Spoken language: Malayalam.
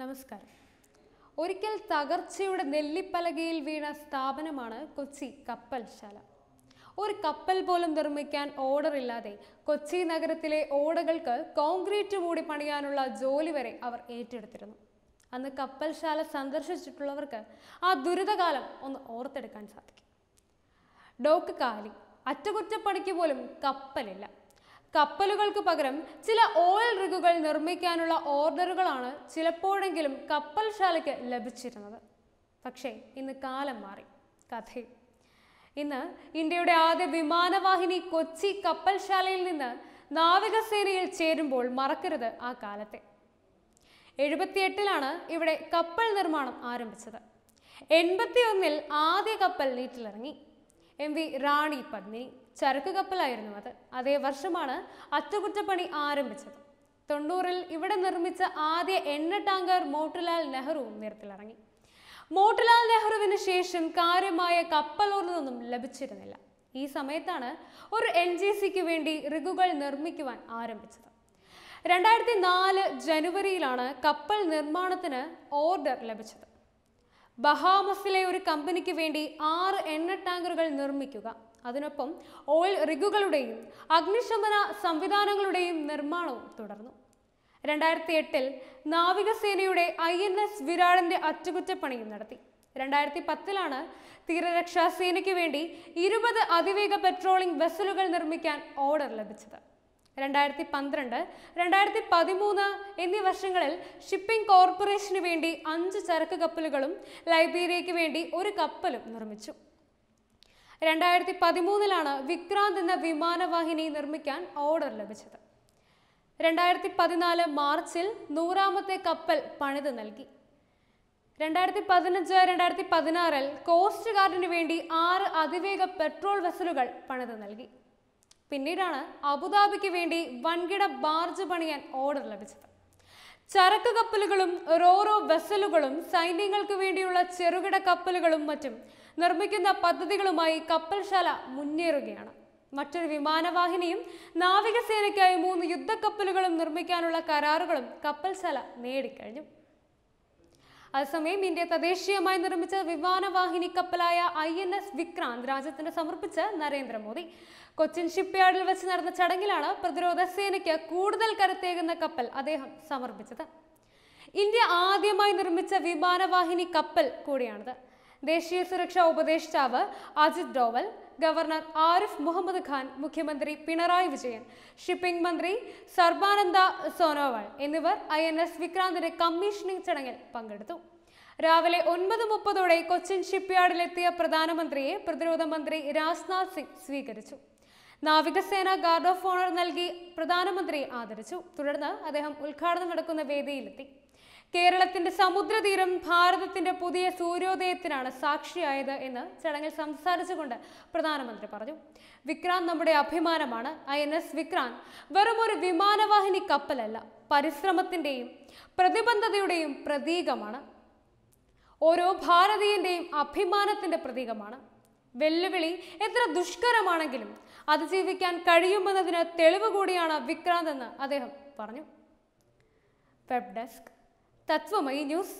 നമസ്കാരം ഒരിക്കൽ തകർച്ചയുടെ നെല്ലിപ്പലകയിൽ വീണ സ്ഥാപനമാണ് കൊച്ചി കപ്പൽശാല ഒരു കപ്പൽ പോലും നിർമ്മിക്കാൻ ഓർഡർ ഇല്ലാതെ കൊച്ചി നഗരത്തിലെ ഓടകൾക്ക് കോൺക്രീറ്റ് മൂടി പണിയാനുള്ള ജോലി വരെ അവർ ഏറ്റെടുത്തിരുന്നു അന്ന് കപ്പൽശാല സന്ദർശിച്ചിട്ടുള്ളവർക്ക് ആ ദുരിതകാലം ഒന്ന് ഓർത്തെടുക്കാൻ സാധിക്കും ഡോക്ക് കാലി അറ്റകുറ്റപ്പണിക്ക് പോലും കപ്പലില്ല കപ്പലുകൾക്ക് പകരം ചില ഓയിൽ റിഗുകൾ നിർമ്മിക്കാനുള്ള ഓർഡറുകളാണ് ചിലപ്പോഴെങ്കിലും കപ്പൽശാലയ്ക്ക് ലഭിച്ചിരുന്നത് പക്ഷേ ഇന്ന് കാലം മാറി കഥ ഇന്ന് ഇന്ത്യയുടെ ആദ്യ വിമാനവാഹിനി കൊച്ചി കപ്പൽശാലയിൽ നിന്ന് നാവികസേനയിൽ ചേരുമ്പോൾ മറക്കരുത് ആ കാലത്തെ എഴുപത്തിയെട്ടിലാണ് ഇവിടെ കപ്പൽ നിർമ്മാണം ആരംഭിച്ചത് എൺപത്തിയൊന്നിൽ ആദ്യ കപ്പൽ നീറ്റിലിറങ്ങി എം വി റാണി പത്മിനി ചരക്ക് കപ്പലായിരുന്നു അത് അതേ വർഷമാണ് അറ്റകുറ്റപ്പണി ആരംഭിച്ചത് തൊണ്ണൂറിൽ ഇവിടെ നിർമ്മിച്ച ആദ്യ എണ്ണ ടാങ്കർ മോട്ടിലാൽ നെഹ്റുവും നിരത്തിലിറങ്ങി മോട്ടിലാൽ നെഹ്റുവിന് ശേഷം കാര്യമായ കപ്പലോർന്നൊന്നും ലഭിച്ചിരുന്നില്ല ഈ സമയത്താണ് ഒരു എൻ ജി സിക്ക് വേണ്ടി റിഗുകൾ നിർമ്മിക്കുവാൻ ആരംഭിച്ചത് രണ്ടായിരത്തി നാല് ജനുവരിയിലാണ് കപ്പൽ നിർമ്മാണത്തിന് ഓർഡർ ലഭിച്ചത് ബഹാമസിലെ ഒരു കമ്പനിക്ക് വേണ്ടി ആറ് എണ്ണ ടാങ്കറുകൾ നിർമ്മിക്കുക അതിനൊപ്പം ഓയിൽ റിഗുകളുടെയും അഗ്നിശമന സംവിധാനങ്ങളുടെയും നിർമ്മാണവും തുടർന്നു രണ്ടായിരത്തി എട്ടിൽ നാവികസേനയുടെ ഐ എൻ എസ് വിരാടിന്റെ അറ്റകുറ്റപ്പണിയും നടത്തി രണ്ടായിരത്തി പത്തിലാണ് തീരരക്ഷാ സേനയ്ക്ക് വേണ്ടി ഇരുപത് അതിവേഗ പെട്രോളിംഗ് വെസലുകൾ നിർമ്മിക്കാൻ ഓർഡർ ലഭിച്ചത് രണ്ടായിരത്തി പന്ത്രണ്ട് രണ്ടായിരത്തി പതിമൂന്ന് എന്നീ വർഷങ്ങളിൽ ഷിപ്പിംഗ് കോർപ്പറേഷന് വേണ്ടി അഞ്ച് ചരക്ക് കപ്പലുകളും ലൈബീരിയയ്ക്ക് വേണ്ടി ഒരു കപ്പലും നിർമ്മിച്ചു രണ്ടായിരത്തി പതിമൂന്നിലാണ് വിക്രാന്ത് എന്ന വിമാനവാഹിനി നിർമ്മിക്കാൻ ഓർഡർ ലഭിച്ചത് രണ്ടായിരത്തി പതിനാല് മാർച്ചിൽ നൂറാമത്തെ കപ്പൽ പണിത് നൽകി രണ്ടായിരത്തി പതിനഞ്ച് രണ്ടായിരത്തി പതിനാറിൽ കോസ്റ്റ് ഗാർഡിന് വേണ്ടി ആറ് അതിവേഗ പെട്രോൾ വെസലുകൾ പണിത് നൽകി പിന്നീടാണ് അബുദാബിക്ക് വേണ്ടി വൻകിട ബാർജ് പണിയാൻ ഓർഡർ ലഭിച്ചത് ചരക്ക് കപ്പലുകളും റോറോ വെസലുകളും സൈന്യങ്ങൾക്ക് വേണ്ടിയുള്ള ചെറുകിട കപ്പലുകളും മറ്റും നിർമ്മിക്കുന്ന പദ്ധതികളുമായി കപ്പൽശാല മുന്നേറുകയാണ് മറ്റൊരു വിമാനവാഹിനിയും നാവികസേനയ്ക്കായി മൂന്ന് യുദ്ധക്കപ്പലുകളും നിർമ്മിക്കാനുള്ള കരാറുകളും കപ്പൽശാല നേടിക്കഴിഞ്ഞു അതേസമയം ഇന്ത്യ തദ്ദേശീയമായി നിർമ്മിച്ച വിമാനവാഹിനി കപ്പലായ ഐ എൻ എസ് വിക്രാന്ത് രാജ്യത്തിന് സമർപ്പിച്ച് നരേന്ദ്രമോദി കൊച്ചിൻ ഷിപ്പ്യാർഡിൽ വെച്ച് നടന്ന ചടങ്ങിലാണ് പ്രതിരോധ സേനയ്ക്ക് കൂടുതൽ കരുത്തേകുന്ന കപ്പൽ അദ്ദേഹം സമർപ്പിച്ചത് ഇന്ത്യ ആദ്യമായി നിർമ്മിച്ച വിമാനവാഹിനി കപ്പൽ കൂടിയാണിത് ദേശീയ സുരക്ഷാ ഉപദേഷ്ടാവ് അജിത് ഡോവൽ ഗവർണർ ആരിഫ് മുഹമ്മദ് ഖാൻ മുഖ്യമന്ത്രി പിണറായി വിജയൻ ഷിപ്പിംഗ് മന്ത്രി സർബാനന്ദ സോനോവാൾ എന്നിവർ ഐ എൻ എസ് വിക്രാന്തിന്റെ കമ്മീഷനിംഗ് ചടങ്ങിൽ പങ്കെടുത്തു രാവിലെ ഒൻപത് മുപ്പതോടെ കൊച്ചിൻ ഷിപ്പ്യാർഡിലെത്തിയ പ്രധാനമന്ത്രിയെ പ്രതിരോധ മന്ത്രി രാജ്നാഥ് സിംഗ് സ്വീകരിച്ചു നാവികസേന ഗാർഡ് ഓഫ് ഓണർ നൽകി പ്രധാനമന്ത്രി ആദരിച്ചു തുടർന്ന് അദ്ദേഹം ഉദ്ഘാടനം നടക്കുന്ന വേദിയിലെത്തി കേരളത്തിന്റെ സമുദ്രതീരം ഭാരതത്തിന്റെ പുതിയ സൂര്യോദയത്തിനാണ് സാക്ഷിയായത് എന്ന് ചടങ്ങിൽ സംസാരിച്ചുകൊണ്ട് പ്രധാനമന്ത്രി പറഞ്ഞു വിക്രാന്ത് നമ്മുടെ അഭിമാനമാണ് ഐ എൻ എസ് വിക്രാന്ത് വെറും ഒരു വിമാനവാഹിനി കപ്പലല്ല പരിശ്രമത്തിന്റെയും പ്രതിബദ്ധതയുടെയും പ്രതീകമാണ് ഓരോ ഭാരതീയന്റെയും അഭിമാനത്തിന്റെ പ്രതീകമാണ് വെല്ലുവിളി എത്ര ദുഷ്കരമാണെങ്കിലും അതിജീവിക്കാൻ കഴിയുമെന്നതിന് തെളിവ് കൂടിയാണ് വിക്രാന്ത് എന്ന് അദ്ദേഹം പറഞ്ഞു വെബ് ഡെസ്ക് തത്വമയി ന്യൂസ്